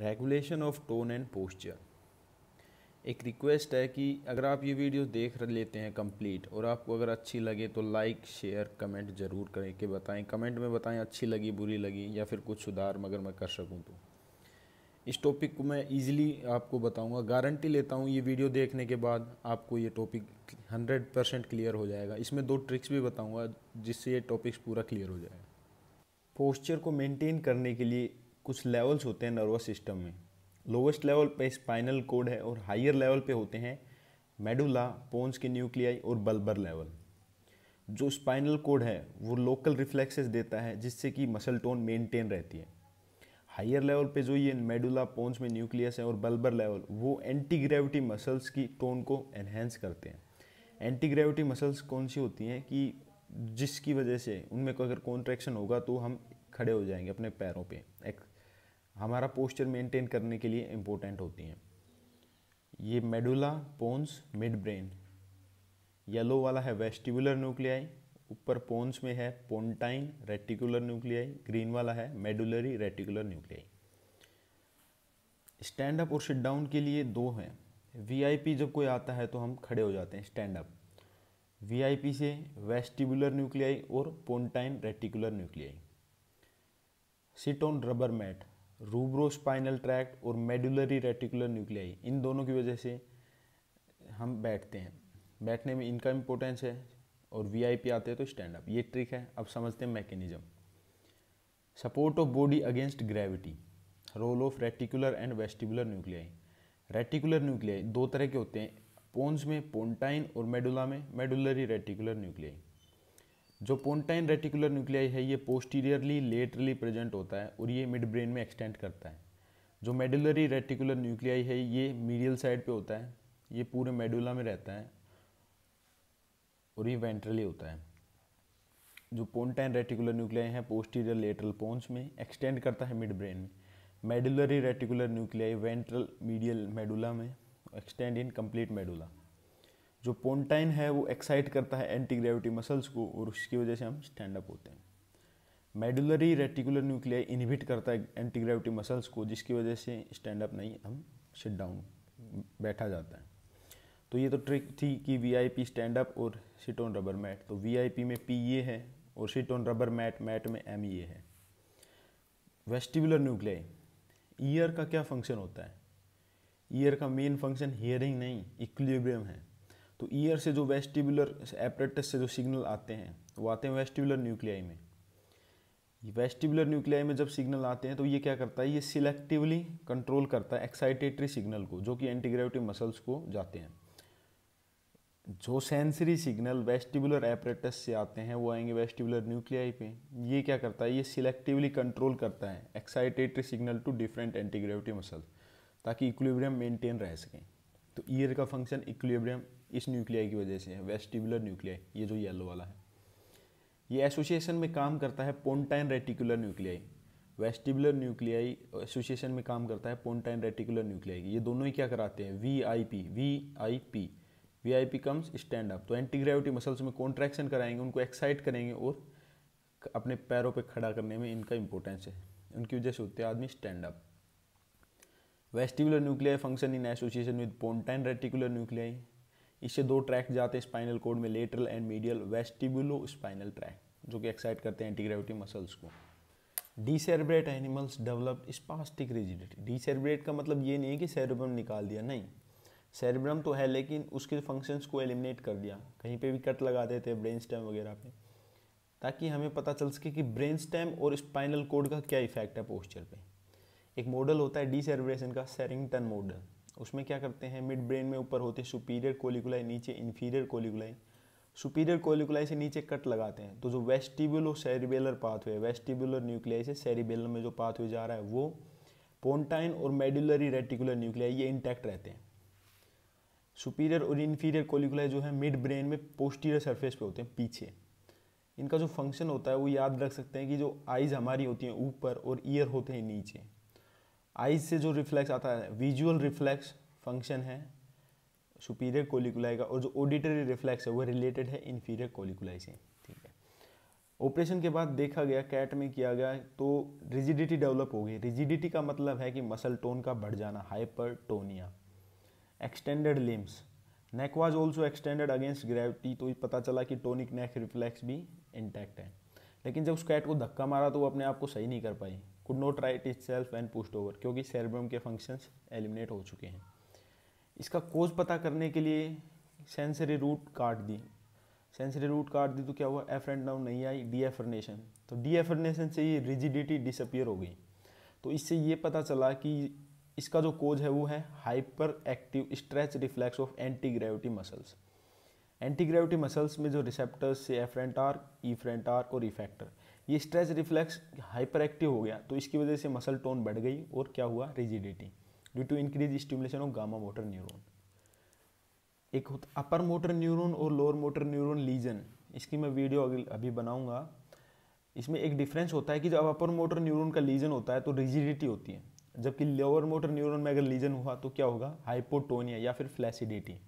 regulation of tone and posture एक request है कि अगर आप ये वीडियो देख लेते हैं कंप्लीट और आपको अगर अच्छी लगे तो लाइक शेयर कमेंट ज़रूर करें कि बताएं कमेंट में बताएं अच्छी लगी बुरी लगी या फिर कुछ सुधार मगर मैं कर सकूं तो इस टॉपिक को मैं इजीली आपको बताऊंगा गारंटी लेता हूं ये वीडियो देखने के बाद आपको ये टॉपिक हंड्रेड परसेंट क्लियर हो जाएगा इसमें दो ट्रिक्स भी बताऊँगा जिससे ये टॉपिक्स पूरा क्लियर हो जाएगा पोस्चर को मेनटेन करने के लिए कुछ लेवल्स होते हैं नर्वस सिस्टम में लोवेस्ट लेवल पे स्पाइनल कोड है और हायर लेवल पे होते हैं मेडुला पोन्स के न्यूक्लियाई और बल्बर लेवल जो स्पाइनल कोड है वो लोकल रिफ्लेक्सेस देता है जिससे कि मसल टोन मेंटेन रहती है हायर लेवल पे जो ये मेडुला पोन्स में न्यूक्लियस है और बल्बर लेवल वो एंटी ग्रेविटी मसल्स की टोन को एनहेंस करते हैं एंटी ग्रेविटी मसल्स कौन सी होती हैं कि जिसकी वजह से उनमें अगर कॉन्ट्रैक्शन होगा तो हम खड़े हो जाएंगे अपने पैरों पे एक हमारा पोस्चर मेंटेन करने के लिए इम्पोर्टेंट होती हैं ये medulla pons mid brain yellow वाला है वेस्टिबुलर न्यूक्लियाई ऊपर पोन्स में है पोन्टाइन रेटिकुलर न्यूक्लियाई ग्रीन वाला है medullary reticular nuclei stand up और सिट डाउन के लिए दो हैं वीआईपी जब कोई आता है तो हम खड़े हो जाते हैं स्टैंड अप वीआईपी से वेस्टिबुलर न्यूक्लियाई और pontine reticular nuclei sit on rubber mat rubrospinal spinal tract और मेडुलरी रेटिकुलर न्यूक्लियाई इन दोनों की वजह से हम बैठते हैं बैठने में इनका इम्पोर्टेंस है और वीआईपी आते हैं तो स्टैंड अप ये ट्रिक है अब समझते हैं mechanism support of body against gravity role of reticular and vestibular nuclei reticular nuclei दो तरह के होते हैं पोन्स में पोन्टाइन और मेडुला में मेडुलरी रेटिकुलर न्यूक्लियाई जो पोन्टाइन रेटिकुलर न्यूक्लियाई है ये पोस्टीरियरली लेटरली प्रेजेंट होता है और ये मिड ब्रेन में एक्सटेंड करता है जो मेडुलरी रेटिकुलर न्यूक्लियाई है ये मीडियल साइड पे होता है ये पूरे मेडुला में रहता है और ये वेंट्रली होता है जो पोन्टाइन रेटिकुलर न्यूक्लियाई है पोस्टीरियर लेटरल पोन्स में एक्सटेंड करता है मिड ब्रेन में medullary reticular nuclei ventral medial medulla में एक्सटेंड इन कंप्लीट मेडुला जो पोन्टाइन है वो एक्साइट करता है एंटी ग्रेविटी मसल्स को और उसकी वजह से हम स्टैंड अप होते हैं मेडुलरी रेटिकुलर न्यूक्लियर इनहिबिट करता है एंटी ग्रेविटी मसल्स को जिसकी वजह से स्टैंड अप नहीं हम सिट डाउन बैठा जाता है तो ये तो ट्रिक थी कि V I P stand up और सिट ऑन रबर मैट तो वी आई पी में पी ये e है और sit on rubber mat mat में एम ये e है वेस्टिबुलर न्यूक्लियाई ईयर का क्या फंक्शन होता है ईयर का मेन फंक्शन हियरिंग नहीं इक्विलिब्रियम है तो ईयर से जो वेस्टिबुलर एपरेटस से जो सिग्नल आते हैं वो आते हैं वेस्टिबुलर न्यूक्लियाई में वेस्टिबुलर न्यूक्लियाई में जब सिग्नल आते हैं तो ये क्या करता है ये सिलेक्टिवली कंट्रोल करता है एक्साइटेटरी सिग्नल को जो कि एंटीग्रेविटी मसल्स को जाते हैं जो सेंसरी सिग्नल वेस्टिबुलर एपरेटस से आते हैं वो आएंगे वेस्टिबुलर न्यूक्लियाई पे ये क्या करता है ये सिलेक्टिवली कंट्रोल करता है excitatory signal to different antigravity muscle ताकि इक्विलिब्रियम मेंटेन रह सकें तो ईयर का फंक्शन इक्विलिब्रियम इस न्यूक्लियाई की वजह से है वेस्टिबुलर न्यूक्लियाई ये जो येलो वाला है ये एसोसिएशन में काम करता है pontine reticular nuclei vestibular nuclei association में काम करता है पोन्टाइन रेटिकुलर न्यूक्लियाई ये दोनों ही क्या कराते हैं V I P V I P V I P comes stand up तो एंटी ग्रेविटी मसल्स में कॉन्ट्रैक्शन कराएंगे उनको एक्साइट करेंगे और अपने पैरों पे खड़ा करने में इनका इंपॉर्टेंस है उनकी वजह से होते हैं आदमी stand up vestibular nuclei function in association with pontine reticular nuclei इससे दो ट्रैक जाते हैं स्पाइनल कोड में lateral and medial vestibulo spinal tract जो कि एक्साइट करते हैं एंटीग्रेविटी मसल्स को decerebrate animals develop spastic rigidity decerebrate का मतलब ये नहीं है कि सेरेब्रम निकाल दिया नहीं सेरेब्रम तो है लेकिन उसके फंक्शंस को एलिमिनेट कर दिया कहीं पे भी कट लगा देते हैं ब्रेन स्टेम वगैरह पे ताकि हमें पता चल सके कि ब्रेन स्टेम और स्पाइनल कोड का क्या इफेक्ट है पोस्चर पे एक मॉडल होता है डिसेरेब्रेशन का सेरिंगटन मॉडल उसमें क्या करते हैं मिड ब्रेन में ऊपर होते हैं सुपीरियर कोलिकुलाई नीचे इन्फीरियर कोलिकुलाई सुपीरियर कोलिकुलाई से नीचे कट लगाते हैं तो जो vestibulo cerebellar pathway vestibular nuclei से सेरिबेलर में जो पाथवे जा रहा है वो पोन्टाइन और मेडुलरी रेटिकुलर न्यूक्लियाई ये इंटैक्ट रहते हैं सुपीरियर और इन्फीरियर कोलिकुलाई जो है मिड ब्रेन में पोस्टीरियर सरफेस पे होते हैं पीछे इनका जो फंक्शन होता है वो याद रख सकते हैं कि जो आइज़ हमारी होती हैं ऊपर और ईयर होते हैं नीचे आइज से जो रिफ्लेक्स आता है विजुअल रिफ्लेक्स फंक्शन है सुपीरियर कोलिकुलाई का और जो ऑडिटरी रिफ्लेक्स है वो रिलेटेड है इन्फीरियर कोलिकुलाई से ठीक है ऑपरेशन के बाद देखा गया कैट में किया गया तो रिजिडिटी डेवलप हो गई रिजिडिटी का मतलब है कि मसल टोन का बढ़ जाना hypertonia extended limbs neck was also extended against gravity तो पता चला कि टोनिक नेक रिफ्लेक्स भी इंटैक्ट है लेकिन जब उस कैट को धक्का मारा तो वो अपने आप को सही नहीं कर पाई could not right itself and pushed over क्योंकि सेरेब्रम के फंक्शंस एलिमिनेट हो चुके हैं इसका कोज पता करने के लिए सेंसरी रूट काट दी सेंसरी रूट काट दी तो क्या हुआ एफ एंड डाउन नहीं आई डी एफरनेशन तो डी एफरनेशन से ये रिजिडिटी डिसअपियर हो गई तो इससे ये पता चला कि इसका जो कोज है वो है hyper active stretch reflex of anti gravity muscles anti gravity muscles में जो रिसेप्टर्स से afferent arc efferent arc और इफेक्टर ये स्ट्रेस रिफ्लेक्स हाइपर एक्टिव हो गया तो इसकी वजह से मसल टोन बढ़ गई और क्या हुआ rigidity due to increase stimulation of gamma motor neuron एक अपर मोटर न्यूरोन और लोअर मोटर न्यूरोन लीजन इसकी मैं वीडियो अभी बनाऊंगा इसमें एक डिफरेंस होता है कि जब अपर मोटर न्यूरोन का लीजन होता है तो रिजिडिटी होती है जबकि लोअर मोटर न्यूरोन में अगर लीजन हुआ तो क्या होगा हाइपोटोनिया या फिर फ्लैसिडिटी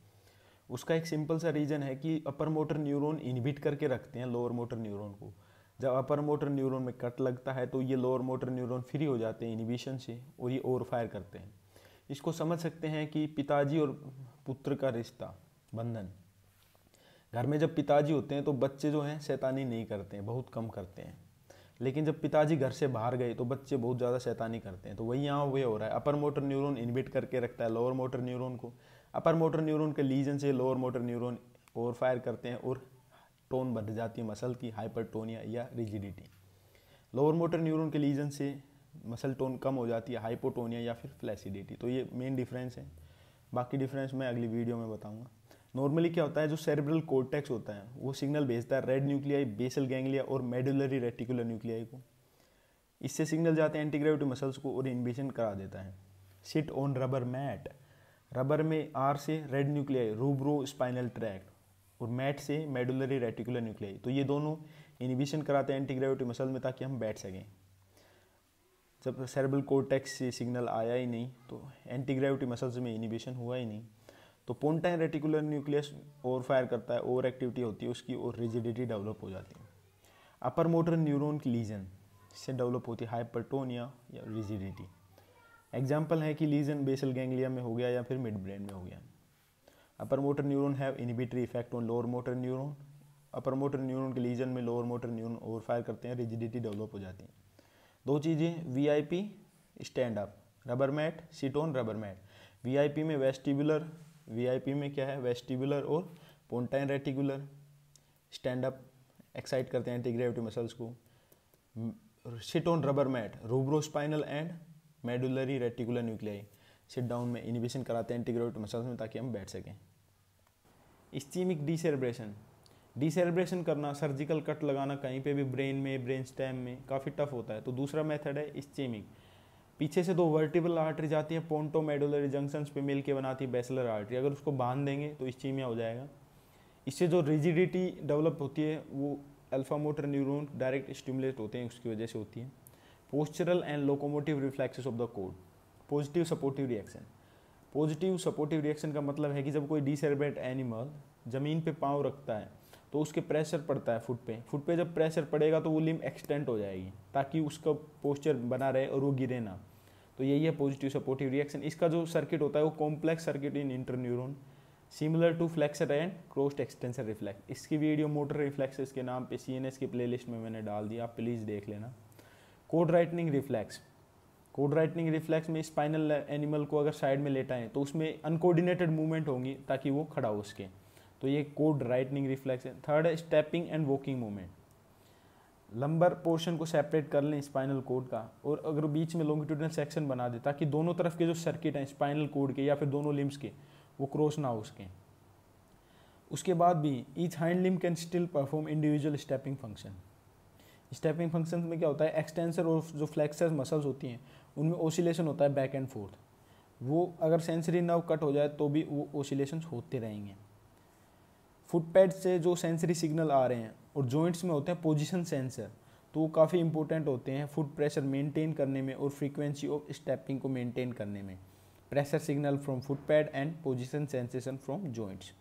उसका एक सिंपल सा रीज़न है कि अपर मोटर न्यूरोन इनहिबिट करके रखते हैं लोअर मोटर न्यूरोन को जब अपर मोटर न्यूरॉन में कट लगता है तो ये लोअर मोटर न्यूरॉन फ्री हो जाते हैं इनिबिशन से और ये ओवर फायर करते हैं इसको समझ सकते हैं कि पिताजी और पुत्र का रिश्ता बंधन घर में जब पिताजी होते हैं तो बच्चे जो हैं शैतानी नहीं करते हैं बहुत कम करते हैं लेकिन जब पिताजी घर से बाहर गए तो बच्चे बहुत ज़्यादा शैतानी करते हैं तो वही यहाँ वही हो रहा है अपर मोटर न्यूरॉन इनविट करके रखता है लोअर मोटर न्यूरॉन को अपर मोटर न्यूरॉन के लीजन से lower motor neuron over fire करते हैं और टोन बढ़ जाती है मसल की हाइपरटोनिया या रिजिडिटी लोअर मोटर न्यूरॉन के लीजन से मसल टोन कम हो जाती है हाइपोटोनिया या फिर फ्लैसिडिटी तो ये मेन डिफरेंस है बाकी डिफरेंस मैं अगली वीडियो में बताऊंगा नॉर्मली क्या होता है जो सेरेब्रल कोर्टेक्स होता है वो सिग्नल भेजता है रेड न्यूक्लियाई बेसल गैंग्लिया और मेडुलरी रेटिकुलर न्यूक्लियाई को इससे सिग्नल जाते हैं एंटीग्रेविटी मसल्स को और इन्विशन करा देता है sit on rubber mat rubber में आर से red nuclei rubro spinal tract और मैट से मेडुलरी रेटिकुलर न्यूक्लियाई तो ये दोनों इनिबिशन कराते हैं एंटीग्रेविटी मसल में ताकि हम बैठ सकें जब सेरेब्रल कोर्टेक्स से सिग्नल आया ही नहीं तो एंटीग्रेविटी मसल्स में इनिबिशन हुआ ही नहीं तो pontine reticular nucleus over fire करता है ओवर एक्टिविटी होती है उसकी और रिजिडिटी डेवलप हो जाती है अपर मोटर न्यूरोन की लीजन इससे डेवलप होती है हाइपरटोनिया या रिजिडिटी एग्जाम्पल है कि लीजन बेसल गैंग्लिया में हो गया या फिर मिड ब्रेन में हो गया upper motor neuron have inhibitory effect on lower motor neuron upper motor neuron के लीजन में lower motor neuron overfire fire करते हैं रिजिडिटी डेवलप हो जाती है दो चीज़ें VIP stand up rubber mat sit on rubber mat VIP में वेस्टिबुलर वीआईपी में क्या है वेस्टिबुलर और pontine reticular stand up excite करते हैं एंटीग्रेविटी मसल्स को sit on rubber mat rubrospinal and medullary reticular nuclei sit down में इनिबिशन कराते हैं इंटीग्रेट मसल्स में ताकि हम बैठ सकें सेलिब्रेशन डी सेलिब्रेशन करना सर्जिकल कट लगाना कहीं पे भी ब्रेन में ब्रेन स्टेम में काफ़ी टफ होता है तो दूसरा मेथड है इस्चीमिक पीछे से दो वर्टिबल आर्टरी जाती है पोन्टो मेडुलरी जंक्शन पे मिल के बनाती है बेसलर आर्टरी अगर उसको बांध देंगे तो स्टीमिया हो जाएगा इससे जो रिजिडिटी डेवलप होती है वो alpha motor neuron direct stimulate होते हैं उसकी वजह से होती है postural and locomotive reflexes of the cord positive supportive reaction positive supportive reaction का मतलब है कि जब कोई डिसर्बेट एनिमल ज़मीन पे पाँव रखता है तो उसके प्रेशर पड़ता है फुट पे फुट पे जब प्रेशर पड़ेगा तो वो लिम एक्सटेंट हो जाएगी ताकि उसका पोस्चर बना रहे और वो गिरे ना तो यही है पॉजिटिव सपोर्टिव रिएक्शन इसका जो सर्किट होता है वो complex circuit in interneuron similar to flexor and crossed extensor reflex इसकी वीडियो मोटर रिफ्लैक्स के नाम पे सी एन एस की प्ले लिस्ट में मैंने डाल दिया आप प्लीज़ देख लेना cord righting reflex cord righting reflex में स्पाइनल एनिमल को अगर साइड में लेटाएं तो उसमें अनकोऑर्डिनेटेड मूवमेंट होंगी ताकि वो खड़ा हो सके तो ये कोड राइटनिंग रिफ्लेक्स है थर्ड है stepping and walking movement lumbar portion को सेपरेट कर लें स्पाइनल कोड का और अगर बीच में लॉन्गिट्यूडनल सेक्शन बना दें ताकि दोनों तरफ के जो सर्किट हैं स्पाइनल कोड के या फिर दोनों लिम्स के वो क्रॉस ना हो सकें उसके बाद भी each hind limb can still perform individual stepping function stepping function में क्या होता है एक्सटेंसर और जो फ्लेक्सर मसल्स होती हैं उनमें ओसिलेशन होता है बैक एंड फोर्थ वो अगर सेंसरी नर्व कट हो जाए तो भी वो ओसिलेशन होते रहेंगे फुट पैड से जो सेंसरी सिग्नल आ रहे हैं और जॉइंट्स में होते हैं पोजिशन सेंसर तो वो काफ़ी इंपॉर्टेंट होते हैं फुट प्रेशर मेंटेन करने में और फ्रीक्वेंसी ऑफ स्टेपिंग को मेंटेन करने में pressure signal from foot pad and position sensation from joints